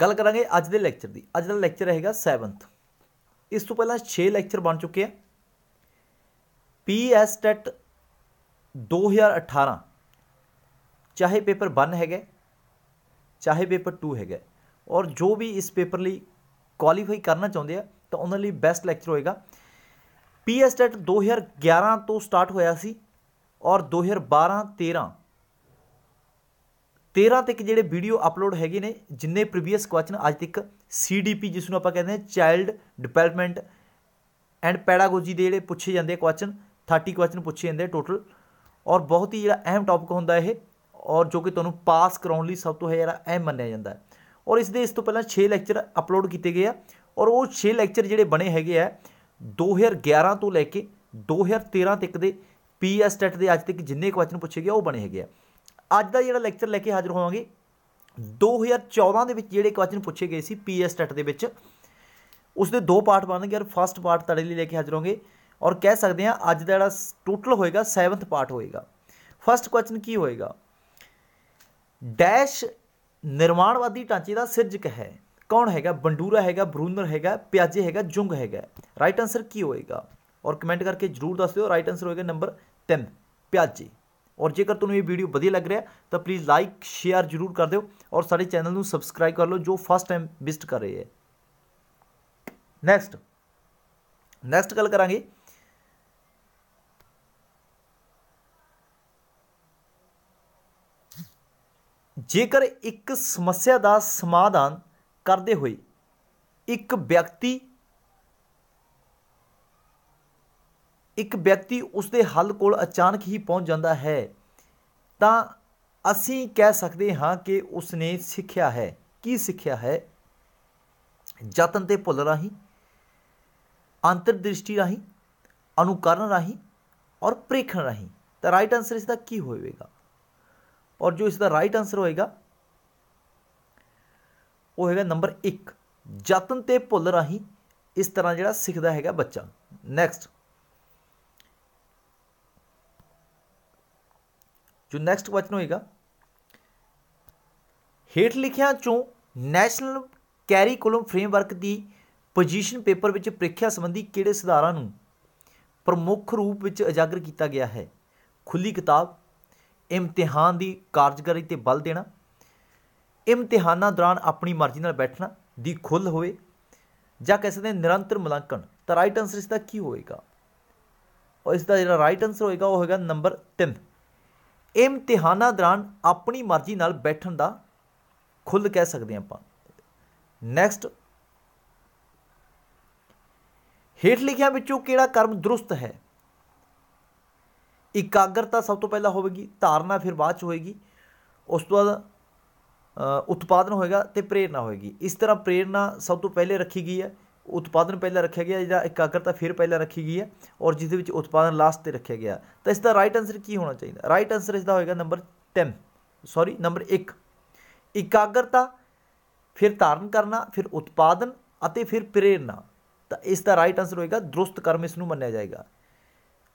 ਗੱਲ ਕਰਾਂਗੇ ਅੱਜ ਦੇ ਲੈਕਚਰ ਦੀ ਅੱਜ ਦਾ ਲੈਕਚਰ ਰਹੇਗਾ 7th ਇਸ ਤੋਂ ਪਹਿਲਾਂ 6 ਲੈਕਚਰ ਬਣ ਚੁੱਕੇ ਆ ਪੀਐਸ ਟੈਟ 2018 ਚਾਹੇ ਪੇਪਰ 1 ਹੈਗਾ ਚਾਹੇ ਪੇਪਰ 2 ਹੈਗਾ ਔਰ ਜੋ ਵੀ ਇਸ ਪੇਪਰ ਲਈ ਕੁਆਲੀਫਾਈ ਕਰਨਾ ਚਾਹੁੰਦੇ ਆ ਤਾਂ ਉਹਨਾਂ ਲਈ ਬੈਸਟ ਲੈਕਚਰ ਹੋਏਗਾ ਪੀਐਸ ਟੈਟ 2011 ਤੋਂ ਸਟਾਰਟ ਹੋਇਆ ਸੀ ਔਰ 2012 13 13 ਤੱਕ ਜਿਹੜੇ ਵੀਡੀਓ ਅਪਲੋਡ ਹੈਗੇ ਨੇ ਜਿੰਨੇ ਪ੍ਰੀਵੀਅਸ ਕੁਐਸਚਨ ਅੱਜ ਤੱਕ ਸੀਡੀਪੀ ਜਿਸ ਨੂੰ ਆਪਾਂ ਕਹਿੰਦੇ ਆ ਚਾਈਲਡ ਡਿਵੈਲਪਮੈਂਟ ਐਂਡ ਪੈਡਾਗੋਜੀ ਦੇ ਜਿਹੜੇ ਪੁੱਛੇ ਜਾਂਦੇ ਕੁਐਸਚਨ 30 ਕੁਐਸਚਨ ਪੁੱਛੇ ਜਾਂਦੇ ਟੋਟਲ ਔਰ ਬਹੁਤ ਹੀ ਜਿਹੜਾ ਅਹਿਮ ਟੌਪਿਕ ਹੁੰਦਾ ਇਹ ਔਰ ਜੋ ਕਿ ਤੁਹਾਨੂੰ ਪਾਸ ਕਰਾਉਣ ਲਈ ਸਭ ਤੋਂ ਹੈ ਜਿਹੜਾ ਅਹਿਮ ਮੰਨਿਆ ਜਾਂਦਾ ਹੈ ਔਰ ਇਸ ਦੇ ਇਸ ਤੋਂ ਪਹਿਲਾਂ 6 ਲੈਕਚਰ ਅਪਲੋਡ ਕੀਤੇ ਗਏ ਆ ਔਰ ਉਹ 6 ਲੈਕਚਰ ਜਿਹੜੇ ਬਣੇ ਹੈਗੇ ਆ 2011 ਤੋਂ ਲੈ ਕੇ 2013 ਤੱਕ ਦੇ ਪੀਐਸ ਟੈਟ ਦੇ ਅੱਜ ਤੱਕ ਜਿੰਨੇ ਕੁਐਸਚਨ ਪੁੱਛੇ ਗਏ ਉਹ ਬਣੇ ਹੈਗੇ ਆ ਅੱਜ ਦਾ ਜਿਹੜਾ ਲੈਕਚਰ ਲੈ ਕੇ ਹਾਜ਼ਰ ਹੋਵਾਂਗੇ 2014 ਦੇ ਵਿੱਚ ਜਿਹੜੇ ਕੁਐਸਚਨ ਪੁੱਛੇ ਗਏ ਸੀ ਪੀਐਸ ਟੈਟ ਦੇ ਵਿੱਚ ਉਸ ਦੇ ਦੋ ਪਾਰਟ ਬਣਨਗੇ ਔਰ ਫਰਸਟ ਪਾਰਟ ਤੁਹਾਡੇ ਲਈ ਲੈ ਕੇ ਹਾਜ਼ਰ ਹੋਵਾਂਗੇ ਔਰ ਕਹਿ ਸਕਦੇ ਹਾਂ ਅੱਜ ਦਾ ਜਿਹੜਾ ਟੋਟਲ ਹੋਏਗਾ 7th ਪਾਰਟ ਹੋਏਗਾ ਫਰਸਟ ਕੁਐਸਚਨ ਕੀ ਹੋਏਗਾ ਡੈਸ਼ ਨਿਰਮਾਣਵਾਦੀ ਟਾਂਚੇ ਦਾ ਸਿਰਜਕ ਹੈ ਕੌਣ ਹੈਗਾ ਬੰਡੂਰਾ ਹੈਗਾ ਬਰੂਨਰ ਹੈਗਾ ਪਿਆਜੇ ਹੈਗਾ ਜੁੰਗ ਹੈਗਾ ਰਾਈਟ ਆਨਸਰ ਕੀ ਹੋਏਗਾ ਔਰ ਕਮੈਂਟ ਕਰਕੇ ਜਰੂਰ ਦੱਸ ਦਿਓ ਰਾਈਟ ਆਨਸਰ ਹੋਏਗਾ ਨੰਬਰ 3 ਪਿਆਜੇ ਔਰ ਜੇਕਰ ਤੁਹਾਨੂੰ ਇਹ ਵੀਡੀਓ ਵਧੀਆ ਲੱਗ ਰਿਹਾ ਤਾਂ ਪਲੀਜ਼ ਲਾਈਕ ਸ਼ੇਅਰ ਜਰੂਰ ਕਰ ਦਿਓ ਔਰ ਸਾਡੇ ਚੈਨਲ ਨੂੰ ਸਬਸਕ੍ਰਾਈਬ ਕਰ ਲਓ ਜੋ ਫਸਟ ਟਾਈਮ ਵਿਜ਼ਿਟ ਕਰ ਰਹੇ ਹੈ ਨੈਕਸਟ ਨੈਕਸਟ ਗੱਲ ਕਰਾਂਗੇ ਜੇਕਰ ਇੱਕ ਸਮੱਸਿਆ ਦਾ ਸਮਾਧਾਨ ਕਰਦੇ ਹੋਏ ਇੱਕ ਵਿਅਕਤੀ ਇੱਕ ਵਿਅਕਤੀ ਉਸ ਦੇ ਹੱਲ ਕੋਲ ਅਚਾਨਕ ਹੀ ਪਹੁੰਚ ਜਾਂਦਾ ਹੈ ਤਾਂ ਅਸੀਂ ਕਹਿ ਸਕਦੇ ਹਾਂ ਕਿ ਉਸ ਨੇ ਸਿੱਖਿਆ ਹੈ ਕੀ ਸਿੱਖਿਆ ਹੈ ਯਤਨ ਤੇ ਭੁੱਲ ਰਹੀ ਅੰਤਰਦ੍ਰਿਸ਼ਟੀ ਰਹੀ ਅਨੁਕਰਨ ਰਹੀ ਔਰ ਪ੍ਰੇਖਣ ਰਹੀ ਤਾਂ ਰਾਈਟ ਆਨਸਰ ਇਸ ਦਾ ਕੀ ਹੋਵੇਗਾ ਔਰ ਜੋ ਇਸ ਦਾ ਰਾਈਟ ਆਨਸਰ ਹੋਏਗਾ ਉਹ ਹੈਗਾ ਨੰਬਰ 1 ਯਤਨ ਤੇ ਭੁੱਲ ਰਹੀ ਇਸ ਤਰ੍ਹਾਂ ਜਿਹੜਾ ਸਿੱਖਦਾ ਹੈਗਾ ਬੱਚਾ ਨੈਕਸਟ ਜੋ ਨੈਕਸਟ ਕੁਐਸਚਨ ਹੋਏਗਾ ਹੇਠ ਲਿਖਿਆਂ ਚੋਂ ਨੈਸ਼ਨਲ ਕੈਰੀਕੁਲਮ ਫਰੇਮਵਰਕ ਦੀ ਪੋਜੀਸ਼ਨ ਪੇਪਰ ਵਿੱਚ ਪ੍ਰੀਖਿਆ ਸੰਬੰਧੀ ਕਿਹੜੇ ਸੁਧਾਰਾਂ ਨੂੰ ਪ੍ਰਮੁੱਖ ਰੂਪ ਵਿੱਚ ਉਜਾਗਰ ਕੀਤਾ ਗਿਆ ਹੈ ਖੁੱਲੀ ਕਿਤਾਬ ਇਮਤਿਹਾਨ ਦੀ ਕਾਰਜਕਾਰੀ ਤੇ ਬਲ ਦੇਣਾ ਇਮਤਿਹਾਨਾਂ ਦੌਰਾਨ ਆਪਣੀ ਮਰਜ਼ੀ ਨਾਲ ਬੈਠਣਾ ਦੀ ਖੁੱਲ ਹੋਵੇ ਜਾਂ ਕਹਿ ਸਕਦੇ ਨਿਰੰਤਰ ਮੁਲਾਂਕਣ ਤਾਂ ਰਾਈਟ ਆਨਸਰ ਇਸ ਦਾ ਕੀ ਹੋਏਗਾ ਔਰ ਇਸ ਦਾ ਜਿਹੜਾ ਰਾਈਟ ਆਨਸਰ ਹੋਏਗਾ ਉਹ ਹੋਏਗਾ ਨੰਬਰ 3 ਇਮਤਿਹਾਨਾਂ ਦੌਰਾਨ ਆਪਣੀ ਮਰਜ਼ੀ ਨਾਲ ਬੈਠਣ ਦਾ ਖੁੱਲ ਕਹਿ ਸਕਦੇ ਆਪਾਂ ਨੈਕਸਟ ਹੇਠ ਲਿਖਿਆਂ ਵਿੱਚੋਂ ਕਿਹੜਾ ਕਰਮ ਦਰੁਸਤ ਹੈ ਇਕਾਗਰਤਾ ਸਭ ਤੋਂ ਪਹਿਲਾਂ ਹੋਵੇਗੀ ਧਾਰਨਾ ਫਿਰ ਬਾਅਦ ਚ ਹੋਏਗੀ ਉਸ ਤੋਂ ਬਾਅਦ ਉਤਪਾਦਨ ਹੋਏਗਾ ਤੇ ਪ੍ਰੇਰਣਾ ਹੋਏਗੀ ਇਸ ਤਰ੍ਹਾਂ ਪ੍ਰੇਰਣਾ ਸਭ ਤੋਂ ਪਹਿਲੇ ਰੱਖੀ ਗਈ ਹੈ ਉਤਪਾਦਨ ਪਹਿਲਾਂ ਰੱਖਿਆ ਗਿਆ ਜਿਹੜਾ ਇਕਾਗਰਤਾ ਫਿਰ ਪਹਿਲਾਂ ਰੱਖੀ ਗਈ ਹੈ ਔਰ ਜਿਸ ਦੇ ਵਿੱਚ ਉਤਪਾਦਨ ਲਾਸਟ ਤੇ ਰੱਖਿਆ ਗਿਆ ਤਾਂ ਇਸ ਦਾ ਰਾਈਟ ਆਨਸਰ ਕੀ ਹੋਣਾ ਚਾਹੀਦਾ ਰਾਈਟ ਆਨਸਰ ਇਸ ਦਾ ਹੋਏਗਾ ਨੰਬਰ 10 ਸੌਰੀ ਨੰਬਰ 1 ਇਕਾਗਰਤਾ ਫਿਰ ਧਾਰਨ ਕਰਨਾ ਫਿਰ ਉਤਪਾਦਨ ਅਤੇ ਫਿਰ ਪ੍ਰੇਰਣਾ ਤਾਂ ਇਸ ਦਾ ਰਾਈਟ ਆਨਸਰ ਹੋਏਗਾ ਦਰੁਸਤ ਕਰਮ ਇਸ ਨੂੰ ਮੰਨਿਆ ਜਾਏਗਾ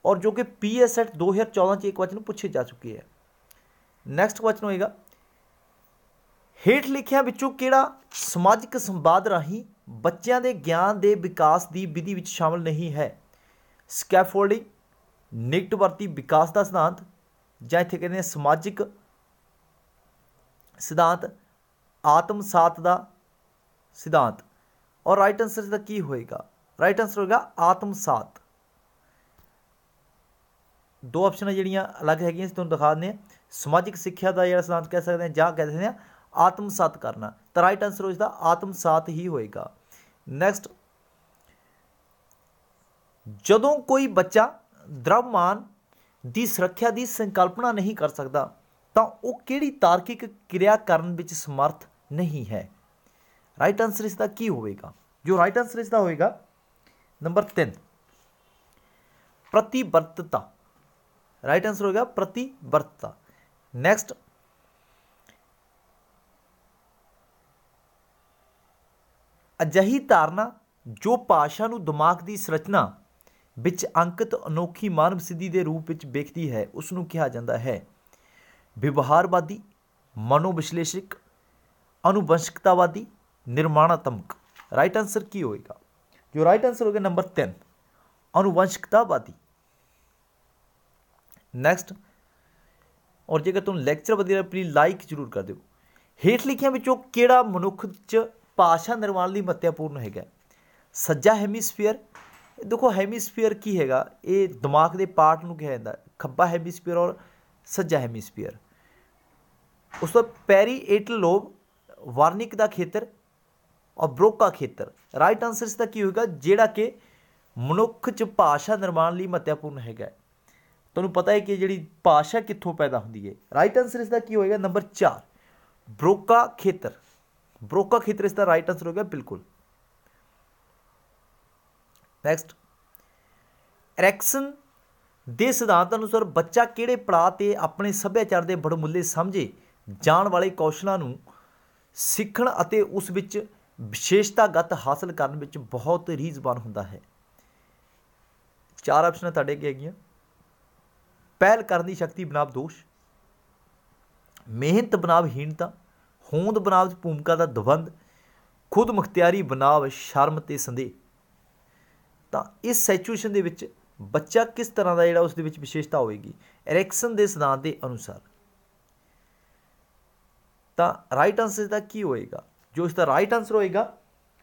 ਔਰ ਜੋ ਕਿ ਪੀਐਸਐਟ 2014 ਚ ਇੱਕ ਵਚਨ ਪੁੱਛੇ ਜਾ ਚੁੱਕੀ ਹੈ ਨੈਕਸਟ ਕੁਐਸਚਨ ਹੋਏਗਾ ਹੇਠ ਲਿਖਿਆਂ ਵਿੱਚੋਂ ਕਿਹੜਾ ਸਮਾਜਿਕ ਸੰਵਾਦ ਰਾਹੀਂ ਬੱਚਿਆਂ ਦੇ ਗਿਆਨ ਦੇ ਵਿਕਾਸ ਦੀ ਵਿਧੀ ਵਿੱਚ ਸ਼ਾਮਲ ਨਹੀਂ ਹੈ ਸਕੈਫੋਲਡਿੰਗ ਨਿਕਟਵਰਤੀ ਵਿਕਾਸ ਦਾ ਸਿਧਾਂਤ ਜਾਂ ਇੱਥੇ ਕਹਿੰਦੇ ਸਮਾਜਿਕ ਸਿਧਾਂਤ ਆਤਮ ਸਾਤ ਦਾ ਸਿਧਾਂਤ ਔਰ ਰਾਈਟ ਆਨਸਰ ਦਾ ਕੀ ਹੋਏਗਾ ਰਾਈਟ ਆਨਸਰ ਹੋਏਗਾ ਆਤਮ ਸਾਤ ਦੋ ਆਪਸ਼ਨਾਂ ਜਿਹੜੀਆਂ ਅਲੱਗ ਹੈਗੀਆਂ ਅਸੀਂ ਤੁਹਾਨੂੰ ਦਿਖਾ ਦਿੰਦੇ ਹਾਂ ਸਮਾਜਿਕ ਸਿੱਖਿਆ ਦਾ ਜਿਹੜਾ ਸਿਧਾਂਤ ਕਹਿ ਸਕਦੇ ਹਾਂ ਜਾਂ ਕਹਿ ਸਕਦੇ ਹਾਂ ਆਤਮ ਸਾਤ ਕਰਨਾ ਤਾਂ ਰਾਈਟ ਆਨਸਰ ਉਸ ਦਾ ਆਤਮ ਸਾਤ ਹੀ ਹੋਏਗਾ ਨੈਕਸਟ ਜਦੋਂ ਕੋਈ ਬੱਚਾ ਦ੍ਰਵਮਾਨ ਦੀ ਸੁਰੱਖਿਆ ਦੀ ਸੰਕਲਪਨਾ ਨਹੀਂ ਕਰ ਸਕਦਾ ਤਾਂ ਉਹ ਕਿਹੜੀ ਤਾਰਕਿਕ ਕਿਰਿਆ ਕਰਨ ਵਿੱਚ ਸਮਰਥ ਨਹੀਂ ਹੈ ਰਾਈਟ ਆਨਸਰ ਇਸ ਦਾ ਕੀ ਹੋਵੇਗਾ ਜੋ ਰਾਈਟ ਆਨਸਰ ਇਸ ਦਾ ਹੋਵੇਗਾ ਨੰਬਰ 3 ਪ੍ਰਤੀਵਰਤਤਾ ਰਾਈਟ ਆਨਸਰ ਹੋਗਾ ਪ੍ਰਤੀਵਰਤਤਾ ਨੈਕਸਟ ਅਜਹੀ ਧਾਰਨਾ ਜੋ ਪਾਸ਼ਾ ਨੂੰ ਦਿਮਾਗ ਦੀ ਸਰਚਨਾ ਵਿੱਚ ਅੰਕਿਤ ਅਨੋਖੀ ਮਾਨਵ ਸਿੱਧੀ ਦੇ ਰੂਪ ਵਿੱਚ ਵੇਖਦੀ ਹੈ ਉਸ ਨੂੰ ਕਿਹਾ ਜਾਂਦਾ ਹੈ ਵਿਵਹਾਰਵਾਦੀ ਮਨੋਵਿਸ਼ਲੇਸ਼ਕ ਅਨੁਵੰਸ਼ਕਤਾਵਾਦੀ ਨਿਰਮਾਣਾਤਮਕ ਰਾਈਟ ਆਨਸਰ ਕੀ ਹੋਏਗਾ ਜੋ ਰਾਈਟ ਆਨਸਰ ਹੋਗਾ ਨੰਬਰ 10 ਅਨੁਵੰਸ਼ਕਤਾਵਾਦੀ ਨੈਕਸਟ ਔਰ ਜੇਕਰ ਤੁਹਾਨੂੰ ਲੈਕਚਰ ਵਧੀਆ ਲੱਗਿਆ ਪਲੀਜ਼ ਲਾਈਕ ਜ਼ਰੂਰ ਕਰ ਦਿਓ ਹੇਠ ਲਿਖਿਆਂ ਵਿੱਚੋਂ ਕਿਹੜਾ ਮਨੁੱਖ 'ਚ ਭਾਸ਼ਾ ਨਿਰਮਾਣ ਲਈ ਮਹੱਤਵਪੂਰਨ ਹੈਗਾ ਸੱਜਾ ਹੈਮੀਸਫੀਅਰ ਦੇਖੋ ਹੈਮੀਸਫੀਅਰ ਕੀ ਹੈਗਾ ਇਹ ਦਿਮਾਗ ਦੇ ਪਾਰਟ ਨੂੰ ਕਿਹਾ ਜਾਂਦਾ ਖੱਬਾ ਹੈਮੀਸਫੀਅਰ ਔਰ ਸੱਜਾ ਹੈਮੀਸਫੀਅਰ ਉਸ ਤੋਂ ਏਟਲ ਲੋਬ ਵਾਰਨਿਕ ਦਾ ਖੇਤਰ ਔਰ ਬ੍ਰੋਕਾ ਖੇਤਰ ਰਾਈਟ ਆਨਸਰ ਇਸ ਦਾ ਕੀ ਹੋਏਗਾ ਜਿਹੜਾ ਕਿ ਮਨੁੱਖ ਚ ਭਾਸ਼ਾ ਨਿਰਮਾਣ ਲਈ ਮਹੱਤਵਪੂਰਨ ਹੈਗਾ ਤੁਹਾਨੂੰ ਪਤਾ ਹੈ ਕਿ ਜਿਹੜੀ ਭਾਸ਼ਾ ਕਿੱਥੋਂ ਪੈਦਾ ਹੁੰਦੀ ਹੈ ਰਾਈਟ ਆਨਸਰ ਇਸ ਦਾ ਕੀ ਹੋਏਗਾ ਨੰਬਰ 4 ਬ੍ਰੋਕਾ ਖੇਤਰ ਖੇਤਰ ਇਸ ਦਾ ਰਾਈਟ ਆਨਸਰ ਹੋ ਗਿਆ ਬਿਲਕੁਲ ਨੈਕਸਟ ਰੈਕਸਨ ਦੇ ਸਿਧਾਂਤ ਅਨੁਸਾਰ ਬੱਚਾ ਕਿਹੜੇ ਪੜਾਅ ਤੇ ਆਪਣੇ ਸੱਭਿਆਚਾਰ ਦੇ ਬੜਮੁੱਲੇ ਸਮਝੇ ਜਾਣ ਵਾਲੇ ਕੌਸ਼ਲਾਂ ਨੂੰ ਸਿੱਖਣ ਅਤੇ ਉਸ ਵਿੱਚ ਵਿਸ਼ੇਸ਼ਤਾਗਤ ਹਾਸਲ ਕਰਨ ਵਿੱਚ ਬਹੁਤ ਰੀਜ਼ਬਾਨ ਹੁੰਦਾ ਹੈ ਚਾਰ ਆਪਸ਼ਨਾਂ ਤੁਹਾਡੇ ਕੀ ਹੈਗੀਆਂ ਪਹਿਲ ਕਰਨ ਦੀ ਸ਼ਕਤੀ ਬਨਾਬ ਦੋਸ਼ ਮਿਹਨਤ ਬਨਾਬ ਹੀਣਤਾ ਹੋਂਦ ਬਨਾਵ ਭੂਮਿਕਾ ਦਾ ਦਵੰਦ ਖੁਦ ਮੁਖਤਿਆਰੀ ਬਨਾਵ ਸ਼ਰਮ ਤੇ ਸੰਦੇਹ ਤਾਂ ਇਸ ਸਿਚੁਏਸ਼ਨ ਦੇ ਵਿੱਚ ਬੱਚਾ ਕਿਸ ਤਰ੍ਹਾਂ ਦਾ ਜਿਹੜਾ ਉਸ ਦੇ ਵਿੱਚ ਵਿਸ਼ੇਸ਼ਤਾ ਹੋਵੇਗੀ ਐਰਿਕਸਨ ਦੇ ਸਿਧਾਂਤ ਦੇ ਅਨੁਸਾਰ ਤਾਂ ਰਾਈਟ ਆਨਸਰ ਦਾ ਕੀ ਹੋਏਗਾ ਜੋ ਇਸ ਦਾ ਰਾਈਟ ਆਨਸਰ ਹੋਏਗਾ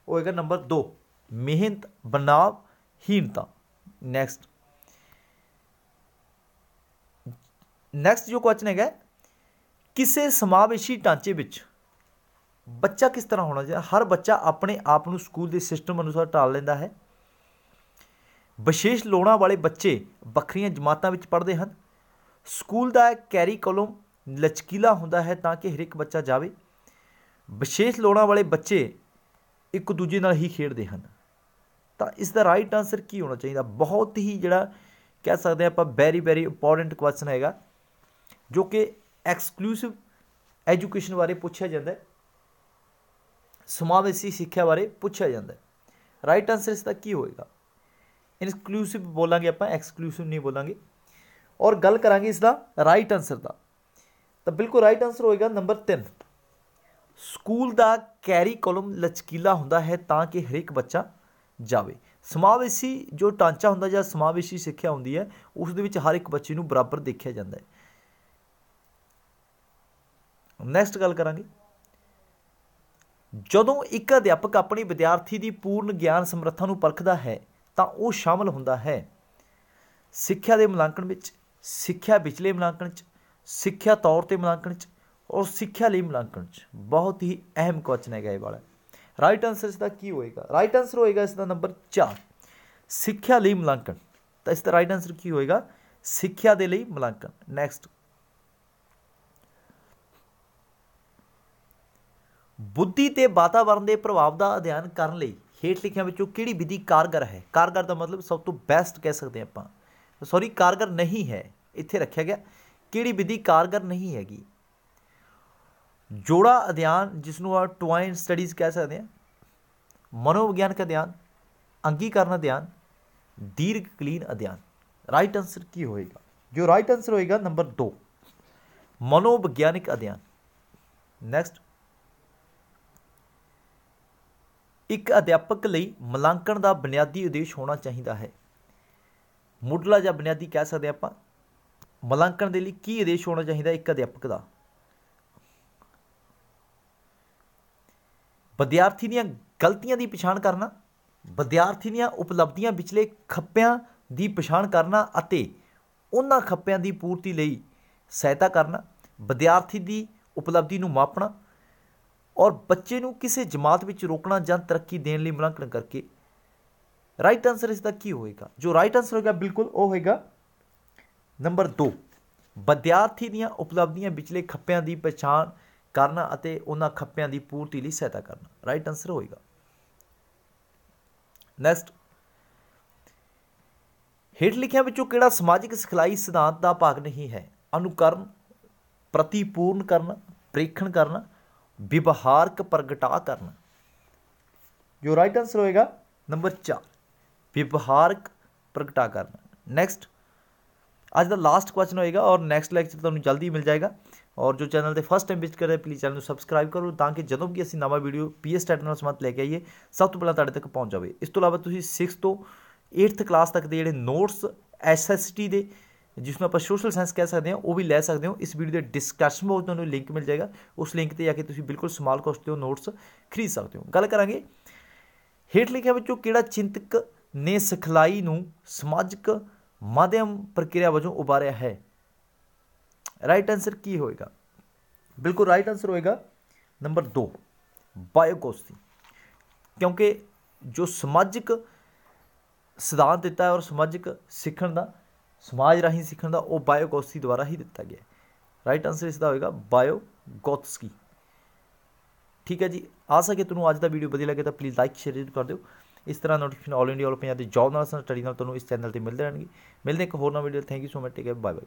ਹੋਏਗਾ ਨੰਬਰ 2 ਮਿਹਨਤ ਬਨਾਵ ਹੀਨਤਾ ਨੈਕਸਟ ਨੈਕਸਟ ਜੋ ਕੁਐਸਚਨ ਹੈਗਾ ਕਿਸੇ ਸਮਾਵੇਸ਼ੀ ਢਾਂਚੇ ਵਿੱਚ ਬੱਚਾ ਕਿਸ ਤਰ੍ਹਾਂ ਹੋਣਾ ਚਾਹੀਦਾ ਹਰ ਬੱਚਾ ਆਪਣੇ ਆਪ ਨੂੰ ਸਕੂਲ ਦੇ ਸਿਸਟਮ ਅਨੁਸਾਰ ਢਾਲ ਲੈਂਦਾ ਹੈ ਵਿਸ਼ੇਸ਼ ਲੋੜਾਂ ਵਾਲੇ ਬੱਚੇ ਵੱਖਰੀਆਂ ਜਮਾਤਾਂ ਵਿੱਚ ਪੜ੍ਹਦੇ ਹਨ ਸਕੂਲ ਦਾ ਕੈਰੀਕੁਲਮ ਲਚਕੀਲਾ ਹੁੰਦਾ ਹੈ ਤਾਂ ਕਿ ਹਰ ਇੱਕ ਬੱਚਾ ਜਾਵੇ ਵਿਸ਼ੇਸ਼ ਲੋੜਾਂ ਵਾਲੇ ਬੱਚੇ ਇੱਕ ਦੂਜੇ ਨਾਲ ਹੀ ਖੇਡਦੇ ਹਨ ਤਾਂ ਇਸ ਦਾ ਰਾਈਟ ਆਨਸਰ ਕੀ ਹੋਣਾ ਚਾਹੀਦਾ ਬਹੁਤ ਹੀ ਜਿਹੜਾ ਕਹਿ ਸਕਦੇ ਆਪਾਂ ਵੈਰੀ ਵੈਰੀ ਇੰਪੋਰਟੈਂਟ ਕੁਐਸਚਨ ਹੈਗਾ ਜੋ ਕਿ ਐਕਸਕਲੂਸਿਵ ਐਜੂਕੇਸ਼ਨ ਬਾਰੇ ਪੁੱਛਿਆ ਜਾਂਦਾ ਹੈ ਸਮਾਵੇਸ਼ੀ ਸਿੱਖਿਆ ਬਾਰੇ ਪੁੱਛਿਆ ਜਾਂਦਾ ਹੈ ਰਾਈਟ ਆਨਸਰ ਇਸ ਦਾ ਕੀ ਹੋਏਗਾ ਇਨਕਲੂਸਿਵ ਬੋਲਾਂਗੇ ਆਪਾਂ ਐਕਸਕਲੂਸਿਵ ਨਹੀਂ ਬੋਲਾਂਗੇ ਔਰ ਗੱਲ ਕਰਾਂਗੇ ਇਸ ਦਾ ਰਾਈਟ ਆਨਸਰ ਦਾ ਤਾਂ ਬਿਲਕੁਲ ਰਾਈਟ ਆਨਸਰ ਹੋਏਗਾ ਨੰਬਰ 3 ਸਕੂਲ ਦਾ ਕੈਰੀ ਲਚਕੀਲਾ ਹੁੰਦਾ ਹੈ ਤਾਂ ਕਿ ਹਰ ਇੱਕ ਬੱਚਾ ਜਾਵੇ ਸਮਾਵੇਸ਼ੀ ਜੋ ਟਾਂਚਾ ਹੁੰਦਾ ਜਾਂ ਸਮਾਵੇਸ਼ੀ ਸਿੱਖਿਆ ਹੁੰਦੀ ਹੈ ਉਸ ਦੇ ਵਿੱਚ ਹਰ ਇੱਕ ਬੱਚੇ ਨੂੰ ਬਰਾਬਰ ਦੇਖਿਆ ਜਾਂਦਾ ਹੈ ਨੈਕਸਟ ਗੱਲ ਕਰਾਂਗੇ ਜਦੋਂ ਇੱਕ ਅਧਿਆਪਕ ਆਪਣੀ ਵਿਦਿਆਰਥੀ ਦੀ ਪੂਰਨ ਗਿਆਨ ਸਮਰੱਥਾ ਨੂੰ ਪਰਖਦਾ ਹੈ ਤਾਂ ਉਹ ਸ਼ਾਮਲ ਹੁੰਦਾ ਹੈ ਸਿੱਖਿਆ ਦੇ ਮੁਲਾਂਕਣ ਵਿੱਚ ਸਿੱਖਿਆ ਵਿਚਲੇ ਮੁਲਾਂਕਣ 'ਚ ਸਿੱਖਿਆ ਤੌਰ ਤੇ ਮੁਲਾਂਕਣ 'ਚ ਔਰ ਸਿੱਖਿਆ ਲਈ ਮੁਲਾਂਕਣ 'ਚ ਬਹੁਤ ਹੀ ਅਹਿਮ ਕੁਐਸਚਨ ਹੈ ਇਹ ਵਾਲਾ ਰਾਈਟ ਆਨਸਰ ਇਸ ਦਾ ਕੀ ਹੋਏਗਾ ਰਾਈਟ ਆਨਸਰ ਹੋਏਗਾ ਇਸ ਦਾ ਨੰਬਰ 4 ਸਿੱਖਿਆ ਲਈ ਮੁਲਾਂਕਣ ਤਾਂ ਇਸ ਦਾ ਰਾਈਟ ਆਨਸਰ ਕੀ ਹੋਏਗਾ ਸਿੱਖਿਆ ਦੇ ਲਈ ਮੁਲਾਂਕਣ ਨੈਕਸਟ ਬੁੱਧੀ ਤੇ ਵਾਤਾਵਰਣ ਦੇ ਪ੍ਰਭਾਵ ਦਾ ਅਧਿਐਨ ਕਰਨ ਲਈ ਹੇਠ ਲਿਖਿਆਂ ਵਿੱਚੋਂ ਕਿਹੜੀ ਵਿਧੀ ਕਾਰਗਰ ਹੈ ਕਾਰਗਰ ਦਾ ਮਤਲਬ ਸਭ ਤੋਂ ਬੈਸਟ ਕਹਿ ਸਕਦੇ ਆਪਾਂ ਸੌਰੀ ਕਾਰਗਰ ਨਹੀਂ ਹੈ ਇੱਥੇ ਰੱਖਿਆ ਗਿਆ ਕਿਹੜੀ ਵਿਧੀ ਕਾਰਗਰ ਨਹੀਂ ਹੈਗੀ ਜੋੜਾ ਅਧਿਐਨ ਜਿਸ ਨੂੰ ਆ ਟਵਾਈਨ ਸਟੱਡੀਜ਼ ਕਹਿ ਸਕਦੇ ਆ ਮਨੋਵਿਗਿਆਨਕ ਅਧਿਐਨ ਅੰਗੀਕਰਨ ਅਧਿਐਨ ਦੀਰਘਕਲੀਨ ਅਧਿਐਨ ਰਾਈਟ ਆਨਸਰ ਕੀ ਹੋਏਗਾ ਜੋ ਰਾਈਟ ਆਨਸਰ ਹੋਏਗਾ ਨੰਬਰ 2 ਮਨੋਵਿਗਿਆਨਕ ਅਧਿਐਨ ਨੈਕਸਟ ਇੱਕ ਅਧਿਆਪਕ ਲਈ ਮਲਾਂਕਣ ਦਾ ਬੁਨਿਆਦੀ ਉਦੇਸ਼ ਹੋਣਾ ਚਾਹੀਦਾ ਹੈ ਮੁੱਢਲਾ ਜਾਂ ਬੁਨਿਆਦੀ ਕਹਿ ਸਕਦੇ ਆਪਾਂ ਮਲਾਂਕਣ ਦੇ ਲਈ ਕੀ ਉਦੇਸ਼ ਹੋਣਾ ਚਾਹੀਦਾ ਇੱਕ ਅਧਿਆਪਕ ਦਾ ਵਿਦਿਆਰਥੀ ਦੀਆਂ ਗਲਤੀਆਂ ਦੀ ਪਛਾਣ ਕਰਨਾ ਵਿਦਿਆਰਥੀ ਦੀਆਂ ਉਪਲਬਧੀਆਂ ਵਿਚਲੇ ਖੱਪਿਆਂ ਦੀ ਪਛਾਣ ਕਰਨਾ ਅਤੇ ਉਹਨਾਂ ਖੱਪਿਆਂ ਦੀ ਪੂਰਤੀ ਲਈ ਸਹਾਇਤਾ ਕਰਨਾ ਵਿਦਿਆਰਥੀ ਦੀ ਉਪਲਬਧੀ ਨੂੰ ਮਾਪਣਾ ਔਰ ਬੱਚੇ ਨੂੰ ਕਿਸੇ ਜਮਾਤ ਵਿੱਚ ਰੋਕਣਾ ਜਾਂ ਤਰੱਕੀ ਦੇਣ ਲਈ ਮੁਲਾਂਕਣ ਕਰਕੇ ਰਾਈਟ ਆਨਸਰ ਇਸ ਦਾ ਕੀ ਹੋਏਗਾ ਜੋ ਰਾਈਟ ਆਨਸਰ ਹੋਏਗਾ ਬਿਲਕੁਲ ਉਹ ਹੋਏਗਾ ਨੰਬਰ 2 ਵਿਦਿਆਰਥੀ ਦੀਆਂ ਉਪਲਬਧੀਆਂ ਵਿਚਲੇ ਖੱਪਿਆਂ ਦੀ ਪਛਾਣ ਕਰਨਾ ਅਤੇ ਉਹਨਾਂ ਖੱਪਿਆਂ ਦੀ ਪੂਰਤੀ ਲਈ ਸਹਾਇਤਾ ਕਰਨਾ ਰਾਈਟ ਆਨਸਰ ਹੋਏਗਾ ਨੈਕਸਟ ਹੇਠ ਲਿਖਿਆਂ ਵਿੱਚੋਂ ਕਿਹੜਾ ਸਮਾਜਿਕ ਸਿਖਲਾਈ ਸਿਧਾਂਤ ਦਾ ਭਾਗ ਨਹੀਂ ਹੈ ਅਨੁਕਰਨ ਪ੍ਰਤੀਪੂਰਨ ਕਰਨਾ ਪ੍ਰੇਖਣ ਕਰਨਾ ਵਿਵਹਾਰਕ ਪ੍ਰਗਟਾ ਕਰਨਾ ਜੋ ਰਾਈਟ ਆਨਸਰ ਹੋਏਗਾ ਨੰਬਰ 4 ਵਿਵਹਾਰਕ ਪ੍ਰਗਟਾ ਕਰਨਾ ਨੈਕਸਟ ਅੱਜ ਦਾ ਲਾਸਟ ਕੁਐਸਚਨ ਹੋਏਗਾ ਔਰ ਨੈਕਸਟ ਲੈਕਚਰ ਤੁਹਾਨੂੰ ਜਲਦੀ ਮਿਲ ਜਾਏਗਾ ਔਰ ਜੋ ਚੈਨਲ ਤੇ ਫਸਟ ਟਾਈਮ ਵਿਜ਼ਿਟ ਕਰ ਰਹੇ ਪਲੀਜ਼ ਚੈਨਲ ਨੂੰ ਸਬਸਕ੍ਰਾਈਬ ਕਰੋ ਤਾਂ ਕਿ ਜਦੋਂ ਵੀ ਅਸੀਂ ਨਵਾਂ ਵੀਡੀਓ ਪੀਐਸ ਸਟੈਟ ਮਤ ਲੈ ਕੇ ਆਈਏ ਸਭ ਤੋਂ ਪਹਿਲਾਂ ਤੁਹਾਡੇ ਤੱਕ ਪਹੁੰਚ ਜਾਵੇ ਇਸ ਤੋਂ ਇਲਾਵਾ ਤੁਸੀਂ 6th ਤੋਂ 8th ਕਲਾਸ ਤੱਕ ਦੇ ਜਿਹੜੇ ਨੋਟਸ ਐਸਐਸਟੀ ਦੇ ਜਿਸ ਨੂੰ ਆਪਾਂ ਸੋਸ਼ਲ ਸਾਇੰਸ ਕਹਿ ਸਕਦੇ ਹਾਂ ਉਹ ਵੀ ਲੈ ਸਕਦੇ ਹੋ ਇਸ ਵੀਡੀਓ ਦੇ ਡਿਸਕਸ਼ਨ ਬਾਕਸ ਤੁਹਾਨੂੰ ਲਿੰਕ ਮਿਲ ਜਾਏਗਾ ਉਸ ਲਿੰਕ ਤੇ ਜਾ ਕੇ ਤੁਸੀਂ ਬਿਲਕੁਲ ਸਮਾਲ ਕੋਸਟ ਉਹ ਨੋਟਸ ਖਰੀਦ ਸਕਦੇ ਹੋ ਗੱਲ ਕਰਾਂਗੇ ਹੇਠ ਲਿਖਿਆ ਵਿੱਚੋਂ ਕਿਹੜਾ ਚਿੰਤਕ ਨੇ ਸਿਖਲਾਈ ਨੂੰ ਸਮਾਜਿਕ ਮਾਧਿਅਮ ਪ੍ਰਕਿਰਿਆ ਵਜੋਂ ਉਭਾਰਿਆ ਹੈ ਰਾਈਟ ਆਨਸਰ ਕੀ ਹੋਏਗਾ ਬਿਲਕੁਲ ਰਾਈਟ ਆਨਸਰ ਹੋਏਗਾ ਨੰਬਰ 2 ਬਾਇਓਕੋਸਤੀ ਕਿਉਂਕਿ ਜੋ ਸਮਾਜਿਕ ਸਿਧਾਂਤ ਦਿੱਤਾ ਹੈ ਔਰ ਸਮਾਜਿਕ ਸਿੱਖਣ ਦਾ ਸਮਾਜ ਰਾਹੀਂ ਸਿੱਖਣ ਦਾ ਉਹ ਬਾਇਓਗੋਸਕੀ ਦੁਆਰਾ ਹੀ ਦਿੱਤਾ ਗਿਆ ਰਾਈਟ ਆਨਸਰ ਇਸ ਦਾ ਹੋਏਗਾ ਬਾਇਓਗੋਤਸਕੀ ਠੀਕ ਹੈ ਜੀ ਆ ਸਕੇ ਤੁਹਾਨੂੰ ਅੱਜ ਦਾ ਵੀਡੀਓ ਵਧੀਆ ਲੱਗੇ ਤਾਂ ਪਲੀਜ਼ ਲਾਈਕ ਸ਼ੇਅਰ ਕਰ ਦਿਓ ਇਸ ਤਰ੍ਹਾਂ notification all India all Punjab ਦੇ ਜੌਬ ਨਾਲ ਸਟੱਡੀ ਨਾਲ ਤੁਹਾਨੂੰ ਇਸ ਚੈਨਲ ਤੇ ਮਿਲਦੇ ਰਹਿਣਗੇ ਮਿਲਦੇ ਇੱਕ ਹੋਰ ਨਵੀਂ video thank you so much take bye bye